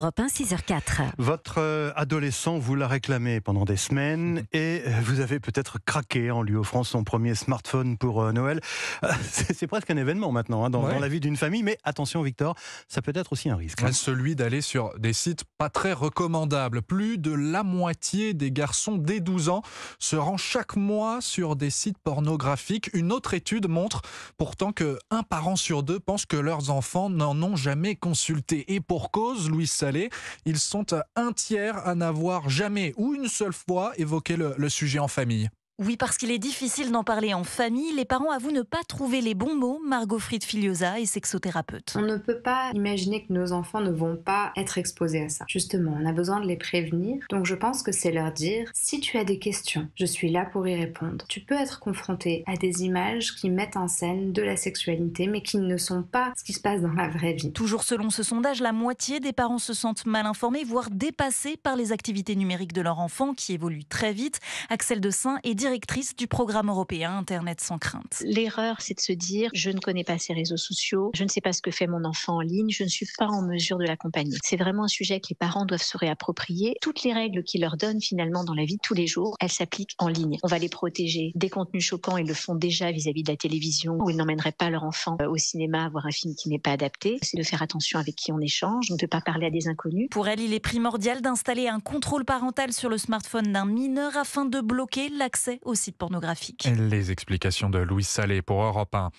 Europe 1, 6 h 4 Votre euh, adolescent vous l'a réclamé pendant des semaines mhm. et euh, vous avez peut-être craqué en lui offrant son premier smartphone pour euh, Noël. C'est presque un événement maintenant hein, dans, la vie d'une famille, mais attention Victor, ça peut être aussi un risque. Hein. Celui d'aller sur des sites pas très recommandable. Plus de la moitié des garçons dès 12 ans se rend chaque mois sur des sites pornographiques. Une autre étude montre pourtant que un parent sur deux pense que leurs enfants n'en ont jamais consulté. Et pour cause, Louis Salé, ils sont un tiers à n'avoir jamais ou une seule fois évoqué le sujet en famille. Oui, parce qu'il est difficile d'en parler en famille. Les parents avouent ne pas trouver les bons mots. Margot Fried Filiosa est sexothérapeute. On ne peut pas imaginer que nos enfants ne vont pas être exposés à ça. Justement, on a besoin de les prévenir. Donc je pense que c'est leur dire si tu as des questions, je suis là pour y répondre. Tu peux être confronté à des images qui mettent en scène de la sexualité, mais qui ne sont pas ce qui se passe dans la vraie vie. Toujours selon ce sondage, la moitié des parents se sentent mal informés, voire dépassés par les activités numériques de leur enfant qui évoluent très vite. Axel de Saint est directrice du programme européen Internet sans crainte. L'erreur, c'est de se dire, je ne connais pas ces réseaux sociaux, je ne sais pas ce que fait mon enfant en ligne, je ne suis pas en mesure de l'accompagner. C'est vraiment un sujet que les parents doivent se réapproprier. Toutes les règles qu'ils leur donnent finalement dans la vie tous les jours, elles s'appliquent en ligne. On va les protéger des contenus choquants, ils le font déjà vis-à-vis de la télévision, où ils n'emmèneraient pas leur enfant euh, au cinéma voir un film qui n'est pas adapté. C'est de faire attention avec qui on échange, on ne peut pas parler à des inconnus. Pour elle, il est primordial d'installer un contrôle parental sur le smartphone d'un mineur afin de bloquer l'accès aux sites pornographiques. Les explications de Louis Salé pour Europe 1.